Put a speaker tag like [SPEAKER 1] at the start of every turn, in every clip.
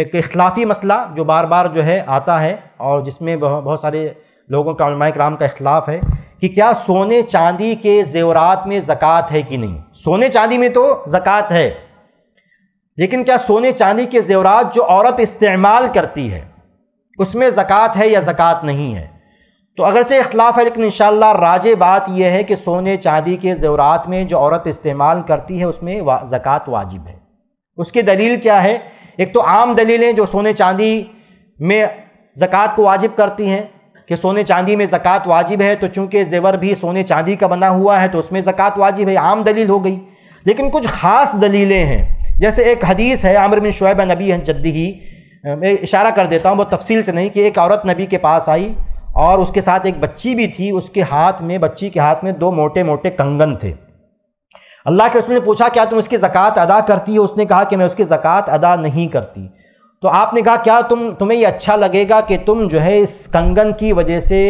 [SPEAKER 1] एक अखिलाफी मसला जो बार बार जो है आता है और जिसमें बहुत सारे लोगों का उलमा कराम का अख्लाफ़ है कि क्या सोने चांदी के जेवरात में ज़क़़त है कि नहीं सोने चांदी में तो ज़क़़त है लेकिन क्या सोने चांदी के जेवरात जो औरत इस्तेमाल करती है उसमें ज़क़़त है या ज़क़़त नहीं है तो अगरचे इख्लाफ है लेकिन इन शाज बात यह है कि सोने चांदी के जेवरात में जो औरत इस्तेमाल करती है उसमें वा, ज़क़़त वाजिब है उसकी दलील क्या है एक तो आम दलीलें जो सोने चांदी में ज़क़़त को वाजिब करती हैं कि सोने चांदी में ज़क़़त वाजिब है तो चूंकि ज़ेवर भी सोने चांदी का बना हुआ है तो उसमें ज़क़़त वाजिब है आम दलील हो गई लेकिन कुछ ख़ास दलीलें हैं जैसे एक हदीस है आमिर बिन शुएब नबी जद्दी ही मैं इशारा कर देता हूँ बहुत तफसील से नहीं कि एक औरत नबी के पास आई और उसके साथ एक बच्ची भी थी उसके हाथ में बच्ची के हाथ में दो मोटे मोटे कंगन थे अल्लाह के रसूल ने पूछा क्या तुम इसकी ज़क़़त अदा करती हो उसने कहा कि मैं उसकी ज़क़़त अदा नहीं करती तो आपने कहा क्या तुम तुम्हें ये अच्छा लगेगा कि तुम जो है इस कंगन की वजह से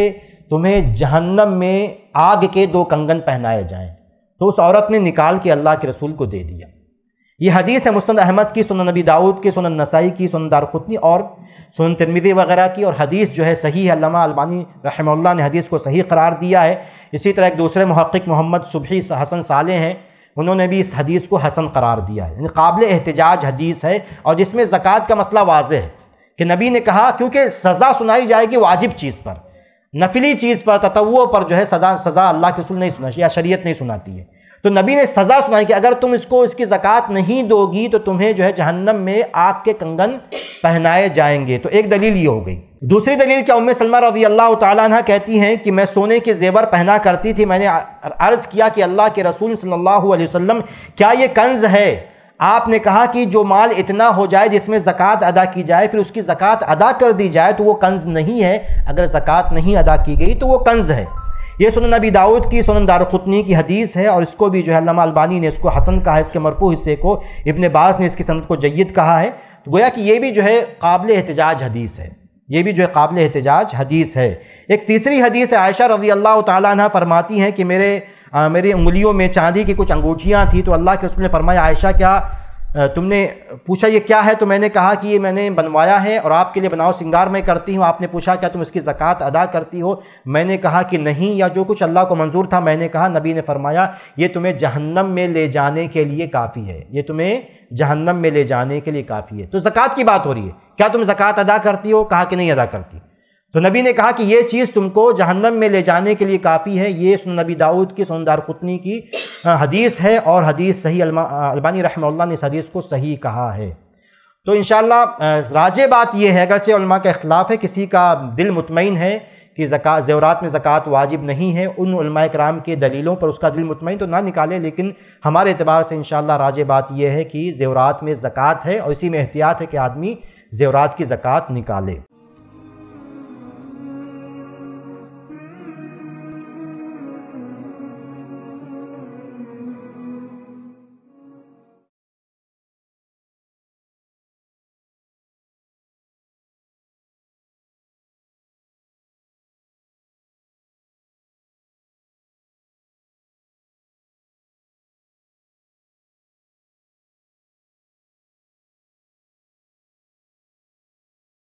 [SPEAKER 1] तुम्हें जहन्नम में आग के दो कंगन पहनाए जाएं तो उस औरत ने निकाल के अल्लाह के रसूल को दे दिया ये हदीस है मुस्ंद अहमद की सुन नबी दाऊद की सुन नसाई की सुन दारकुतनी और सुन तिरमिदी वगैरह की और हदीस जो है सही है अल्लामा अलबानी रहमल्ला ने हदीस को सही करार दिया है इसी तरह एक दूसरे महक़ मोहम्मद सुबही हसन साले हैं उन्होंने भी इस हदीस को हसन करार दिया है यानी काबिल एहतजाज हदीस है और जिसमें ज़क़़त का मसला वाज है कि नबी ने कहा क्योंकि सज़ा सुनाई जाएगी वाजिब चीज़ पर नफली चीज़ पर तत्व पर जो है सज़ा सज़ा अल्लाह के रसूल नहीं सुना या शरीयत नहीं सुनाती है तो नबी ने सज़ा सुनाई कि अगर तुम इसको इसकी ज़क़़त नहीं दोगी तो तुम्हें जो है जहन्नम में आग के कंगन पहनाए जाएंगे तो एक दलील ये हो गई दूसरी दलील क्या उम सलमा रजी अल्लाह तह कहती हैं कि मैं सोने के जेवर पहना करती थी मैंने अर्ज़ किया कि अल्लाह के रसूल सल्लल्लाहु अलैहि वसल्लम क्या ये कंज है आपने कहा कि जो माल इतना हो जाए जिसमें ज़क़़त अदा की जाए फिर उसकी ज़क़़त अदा कर दी जाए तो वो कंज नहीं है अगर ज़क़़त नहीं अदा की गई तो वो कंज है ये सुन नबी दाऊद की सुन दारखुतनी की हदीस है और इसको भी जो है अलबानी ने इसको हसन कहा है इसके मरफू हिस्से को इबन बाज़ ने इसकी सनत को जयद कहा है तो गोया कि ये भी जो है काबिल एहतजाज हदीस है ये भी जो है काबिल एहतजाज हदीस है एक तीसरी हदीस है आयशा रजी अल्लाह तह फरमाती हैं कि मेरे आ, मेरी उंगलियों में चांदी की कुछ अंगूठियाँ थी तो अल्लाह के रसूल ने फरमाया आयशा क्या तुमने पूछा ये क्या है तो मैंने कहा कि ये मैंने बनवाया है और आपके लिए बनाओ सिंगार मैं करती हूँ आपने पूछा क्या तुम इसकी ज़क़़त अदा करती हो मैंने कहा कि नहीं या जो कुछ अल्लाह को मंजूर था मैंने कहा नबी ने फ़रमाया ये तुम्हें जहन्नम में ले जाने के लिए काफ़ी है ये तुम्हें जहन्नम में ले जाने के लिए काफ़ी है तो ज़क़़त की बात हो रही है क्या तुम ज़क़़त अदा करती हो कहा कि नहीं अदा करती तो नबी ने कहा कि ये चीज़ तुमको जहन्नम में ले जाने के लिए काफ़ी है ये सुन नबी दाऊद की सुनदार कुतनी की हदीस है और हदीस सही अलबानी रहमल्ला ने इस हदीस को सही कहा है तो इन राज बात यह है अगरचे का अख्तिलाफ़ है किसी का दिल मुतमिन है कि जक़ात जेवरात में ज़क़़त वाजिब नहीं है उन कराम के दलीलों पर उसका दिल मुतमिन तो ना निकाले लेकिन हमारे अतबार से इन राज बात यह है कि जेवरात में ज़क़़त है और इसी में एहतियात है कि आदमी जेवरात की ज़क़़त निकाले